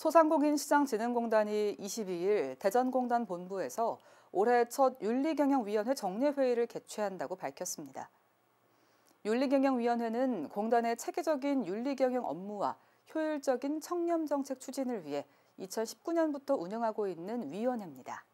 소상공인시장진흥공단이 22일 대전공단 본부에서 올해 첫 윤리경영위원회 정례회의를 개최한다고 밝혔습니다. 윤리경영위원회는 공단의 체계적인 윤리경영 업무와 효율적인 청렴정책 추진을 위해 2019년부터 운영하고 있는 위원회입니다.